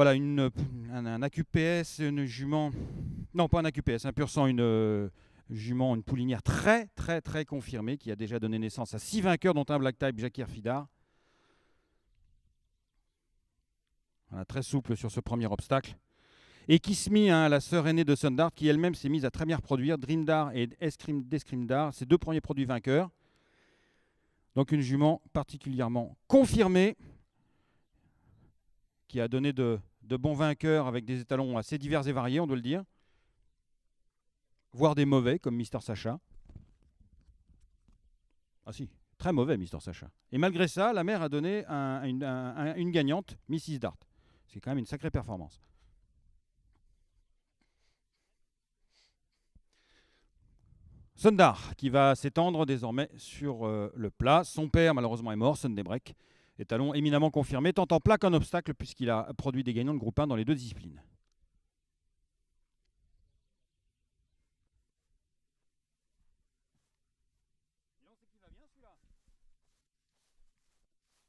voilà, une, euh, un, un, AQPS, une jument, non pas un AQPS, un pur sang, une euh, jument, une poulinière très très très confirmée qui a déjà donné naissance à six vainqueurs dont un Black Type, Jackie Fidar. très souple sur ce premier obstacle. Et Kismi, hein, à la sœur aînée de Sundart, qui elle-même s'est mise à très bien reproduire Dreamdar et Descrimdar, ses deux premiers produits vainqueurs. Donc une jument particulièrement confirmée qui a donné de de bons vainqueurs avec des étalons assez divers et variés, on doit le dire, voire des mauvais comme Mister Sacha. Ah si, très mauvais Mister Sacha. Et malgré ça, la mère a donné une, gagnante, Mrs Dart. C'est quand même une sacrée performance. Sundar, qui va s'étendre désormais sur euh, le plat. Son père, malheureusement, est mort, Sunday Break étalon éminemment confirmé, tant en plat qu'en obstacle, puisqu'il a produit des gagnants de groupe 1 dans les deux disciplines.